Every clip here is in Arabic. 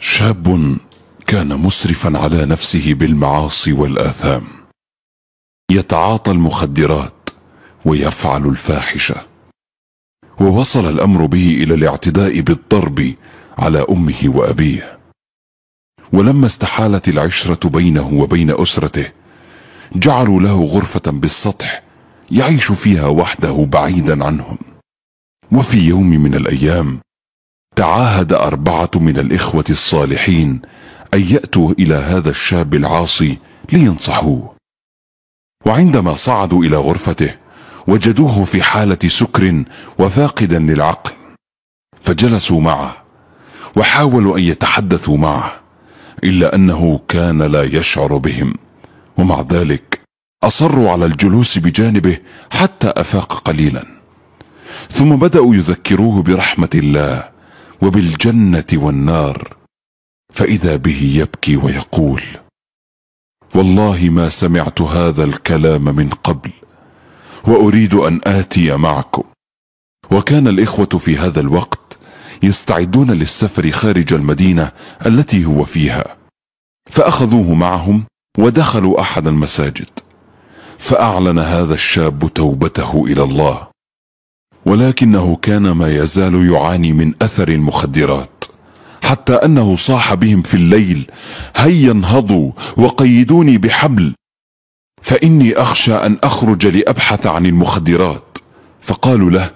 شاب كان مسرفا على نفسه بالمعاصي والآثام يتعاطى المخدرات ويفعل الفاحشة ووصل الأمر به إلى الاعتداء بالضرب على أمه وأبيه ولما استحالت العشرة بينه وبين أسرته جعلوا له غرفة بالسطح يعيش فيها وحده بعيدا عنهم وفي يوم من الأيام تعاهد أربعة من الإخوة الصالحين أن يأتوا إلى هذا الشاب العاصي لينصحوه وعندما صعدوا إلى غرفته وجدوه في حالة سكر وفاقدا للعقل فجلسوا معه وحاولوا أن يتحدثوا معه إلا أنه كان لا يشعر بهم ومع ذلك أصروا على الجلوس بجانبه حتى أفاق قليلا ثم بدأوا يذكروه برحمة الله وبالجنه والنار فاذا به يبكي ويقول والله ما سمعت هذا الكلام من قبل واريد ان اتي معكم وكان الاخوه في هذا الوقت يستعدون للسفر خارج المدينه التي هو فيها فاخذوه معهم ودخلوا احد المساجد فاعلن هذا الشاب توبته الى الله ولكنه كان ما يزال يعاني من أثر المخدرات حتى أنه صاح بهم في الليل هيا انهضوا وقيدوني بحبل فإني أخشى أن أخرج لأبحث عن المخدرات فقالوا له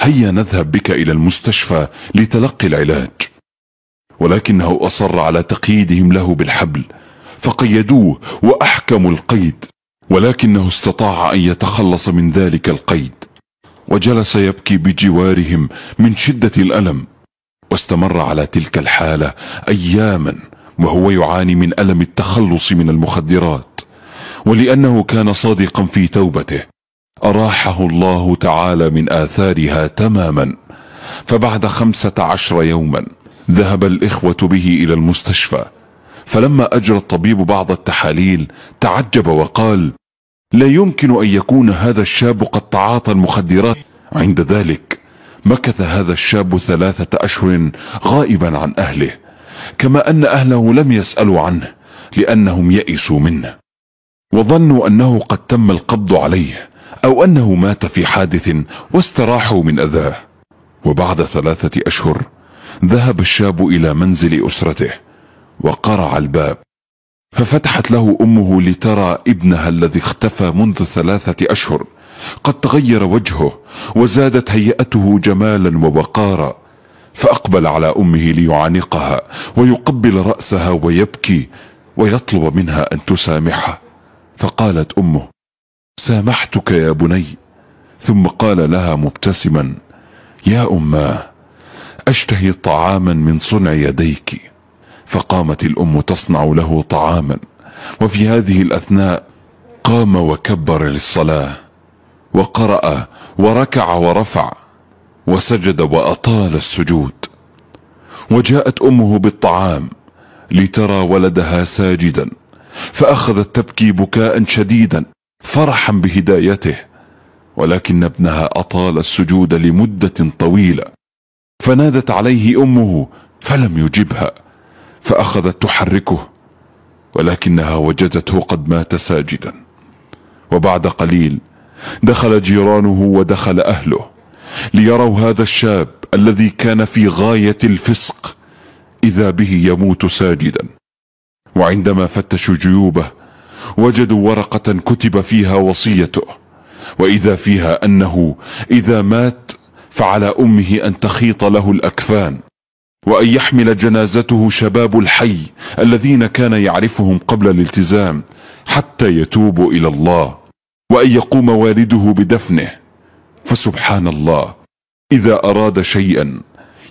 هيا نذهب بك إلى المستشفى لتلقي العلاج ولكنه أصر على تقييدهم له بالحبل فقيدوه وأحكموا القيد ولكنه استطاع أن يتخلص من ذلك القيد وجلس يبكي بجوارهم من شدة الألم واستمر على تلك الحالة أياما وهو يعاني من ألم التخلص من المخدرات ولأنه كان صادقا في توبته أراحه الله تعالى من آثارها تماما فبعد خمسة عشر يوما ذهب الإخوة به إلى المستشفى فلما أجرى الطبيب بعض التحاليل تعجب وقال لا يمكن أن يكون هذا الشاب قد تعاطى المخدرات عند ذلك مكث هذا الشاب ثلاثة أشهر غائبا عن أهله كما أن أهله لم يسألوا عنه لأنهم يئسوا منه وظنوا أنه قد تم القبض عليه أو أنه مات في حادث واستراحوا من أذاه وبعد ثلاثة أشهر ذهب الشاب إلى منزل أسرته وقرع الباب ففتحت له امه لترى ابنها الذي اختفى منذ ثلاثة اشهر قد تغير وجهه وزادت هيئته جمالا ووقارا فاقبل على امه ليعانقها ويقبل رأسها ويبكي ويطلب منها ان تسامحه فقالت امه سامحتك يا بني ثم قال لها مبتسما يا اماه اشتهي طعاما من صنع يديك فقامت الأم تصنع له طعاما وفي هذه الأثناء قام وكبر للصلاة وقرأ وركع ورفع وسجد وأطال السجود وجاءت أمه بالطعام لترى ولدها ساجدا فأخذت تبكي بكاء شديدا فرحا بهدايته ولكن ابنها أطال السجود لمدة طويلة فنادت عليه أمه فلم يجبها فأخذت تحركه ولكنها وجدته قد مات ساجدا وبعد قليل دخل جيرانه ودخل أهله ليروا هذا الشاب الذي كان في غاية الفسق إذا به يموت ساجدا وعندما فتشوا جيوبه وجدوا ورقة كتب فيها وصيته وإذا فيها أنه إذا مات فعلى أمه أن تخيط له الأكفان وأن يحمل جنازته شباب الحي الذين كان يعرفهم قبل الالتزام حتى يتوبوا إلى الله وأن يقوم والده بدفنه فسبحان الله إذا أراد شيئا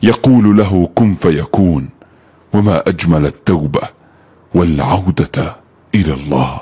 يقول له كن فيكون وما أجمل التوبة والعودة إلى الله